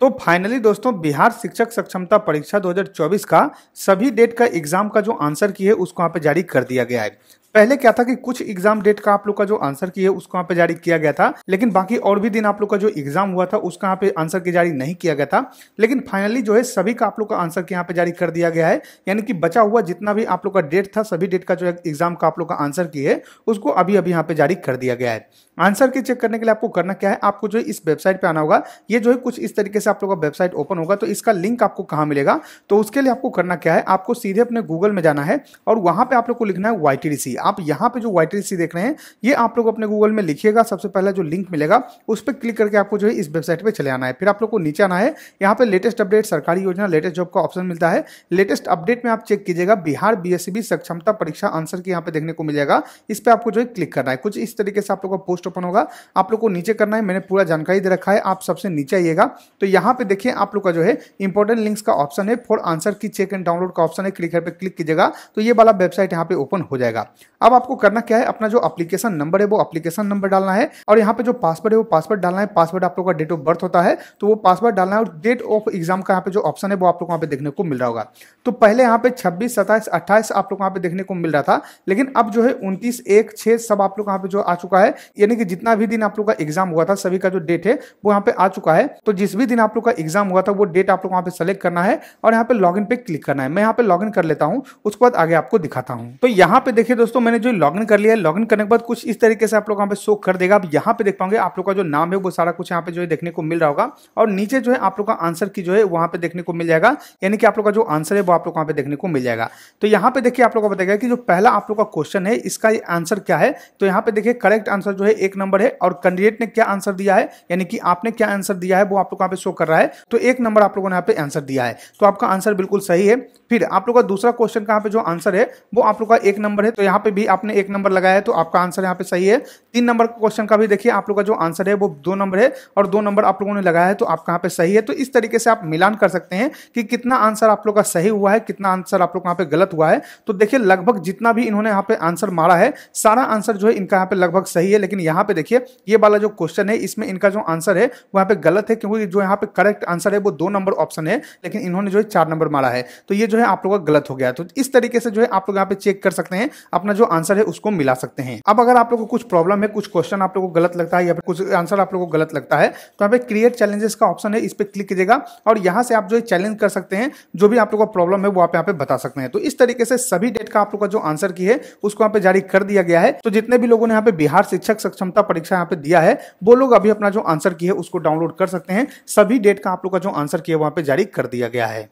तो फाइनली दोस्तों बिहार शिक्षक सक्षमता परीक्षा 2024 का सभी डेट का एग्जाम का जो आंसर की है उसको यहाँ पे जारी कर दिया गया है पहले क्या था कि कुछ एग्जाम डेट का आप लोग का जो आंसर की है उसको यहाँ पे जारी किया गया था लेकिन बाकी और भी दिन आप लोग का जो एग्जाम हुआ था उसका यहाँ पे आंसर की जारी नहीं किया गया था लेकिन फाइनली जो है सभी का आप लोग का आंसर यहाँ पे जारी कर दिया गया है यानी कि बचा हुआ जितना भी आप लोग का डेट था सभी डेट का जो एग्जाम का आप लोग का आंसर की है उसको अभी अभी यहाँ पे जारी कर दिया गया है आंसर की चेक करने के लिए आपको करना क्या है आपको जो है इस वेबसाइट पे आना होगा ये जो है कुछ इस तरीके से से आप लोग का वेबसाइट ओपन होगा तो इसका लिंक आपको कहाँ मिलेगा तो उसके लिए आपको करना क्या है आपको सीधे अपने गूगल में जाना है और वहाँ पर आप लोग को लिखना है वाई आप यहाँ पर जो वाई देख रहे हैं ये आप लोग अपने गूगल में लिखिएगा सबसे पहला जो लिंक मिलेगा उस पर क्लिक करके आपको जो है इस वेबसाइट पर चले आना है फिर आप लोग को नीचे आना है यहाँ पर लेटेस्ट अपडेट सरकारी योजना लेटेस्ट जॉब का ऑप्शन मिलता है लेटेस्ट अपडेट में आप चेक कीजिएगा बिहार बीएससीबी e सक्षमता परीक्षा आंसर की यहां पे देखने को मिल जाएगा इस पे आपको जो है क्लिक करना है कुछ इस तरीके से आप लोगों का पोस्ट ओपन होगा आप लोगों को नीचे करना है मैंने पूरा जानकारी दे रखा है आप सबसे नीचे आइएगा तो यहाँ पे देखिए आप लोग का जो है इंपॉर्टेंट लिंक्स का ऑप्शन है फॉर आंसर की चेक एंड डाउनलोड का ऑप्शन है क्लिक पर क्लिक कीजिएगा तो ये वाला वेबसाइट यहाँ पे ओपन हो जाएगा अब आपको करना क्या है अपना जो अपलीकेशन नंबर है वो अपलीकेशन नंबर डालना है और यहाँ पे जो पासवर्ड है वो पासवर्ड डालना है पासवर्ड आप लोग का डेट ऑफ बर्थ होता है तो वो पासवर्ड डालना है और डेट ऑफ एग्जाम का यहाँ पे जो ऑप्शन है वो आप लोग यहाँ पे देखने को मिल रहा होगा तो पहले यहाँ पे छब्बीस सत्ताईस अट्ठाईस आप लोग यहाँ पे देखने को मिल रहा था लेकिन अब जो है उनतीस एक छह सब आप लोग यहाँ पे जो आ चुका है यानी कि जितना भी दिन आप लोग का एग्जाम हुआ था सभी का जो डेट है वो यहाँ पे आ चुका है तो जिस भी दिन आप लोग का एग्जाम हुआ था वो डेट आप लोग वहां पे सेलेक्ट करना है और यहाँ पे लॉगिन पे क्लिक करना है मैं यहाँ पे लॉगिन कर लेता हूँ उसके बाद आगे आपको दिखाता हूँ तो यहाँ पे देखिए दोस्तों मैंने जो लॉगिन कर लिया है लॉगिन करने के बाद कुछ इस तरीके से आप लोग यहाँ पे शो कर देगा आप यहाँ पे देख पाओगे आप लोग का जो नाम है वो सारा कुछ यहाँ पे जो है देखने को मिल रहा होगा और नीचे जो है आप लोग का आंसर की जो है वहाँ पे देखने को मिल जाएगा यानी कि आप लोग का जो आंसर है वो आप लोग वहाँ पे देखने को मिल जाएगा तो यहाँ पे देखिए आप लोग को बताएगा कि जो पहला आप लोग का क्वेश्चन है इसका आंसर क्या है तो यहाँ पे देखिए करेक्ट आंसर जो है एक नंबर है और कैंडिडेट ने क्या आंसर दिया है यानी कि आपने क्या आंसर दिया है वो आप लोग यहाँ पे शो कर रहा है तो एक नंबर आप लोगों ने यहाँ पे आंसर दिया है तो आपका आंसर बिल्कुल सही है फिर आप लोगों का दूसरा क्वेश्चन का यहाँ पे जो आंसर है वो आप लोगों का एक नंबर है तो यहाँ पे भी आपने एक नंबर लगाया है तो आपका आंसर यहाँ पे सही है तीन नंबर क्वेश्चन का भी देखिए आप लोग का जो आंसर है वो दो नंबर है और दो नंबर आप लोगों ने लगाया है तो आपका यहाँ पे सही है तो इस तरीके से आप मिलान कर सकते हैं कि कितना आंसर आप लोग का सही हुआ है कितना आंसर आप लोग यहाँ पे गलत हुआ है तो देखिए लगभग जितना भी इन्होंने यहाँ पे आंसर मारा है सारा आंसर जो है इनका यहाँ पे लगभग सही है लेकिन यहाँ पे देखिए ये वाला जो क्वेश्चन है इसमें इनका जो आंसर है वो यहाँ पे गलत है क्योंकि जो यहाँ पे पर करेक्ट आंसर है वो दो नंबर ऑप्शन है लेकिन इन्होंने जो है चार नंबर मारा है तो ये जो है आप लोग का गलत हो गया तो इस तरीके से जो है आप लोग यहाँ पे चेक कर सकते हैं अपना जो आंसर है उसको मिला सकते हैं अब अगर आप लोग को कुछ प्रॉब्लम है कुछ क्वेश्चन आप लोग को गलत लगता है या फिर कुछ आंसर आप लोग को गलत लगता है तो यहाँ पे क्रिएट चैलेंजेस का ऑप्शन है इस पर क्लिक कीजिएगा और यहाँ से आप जो है चैलेंज कर सकते हैं जो भी आप लोग का प्रॉब्लम है वो आप यहाँ पे बता सकते हैं तो इस तरीके से सभी डेट का आप लोग का जो आंसर की है उसको यहाँ पे जारी कर दिया गया है तो जितने भी लोगों ने यहाँ पे बिहार शिक्षक सक्षमता परीक्षा यहाँ पे दिया है वो लोग अभी अपना जो आंसर की है उसको डाउनलोड कर सकते हैं सभी डेट का आप लोग का जो आंसर किया वहां पे जारी कर दिया गया है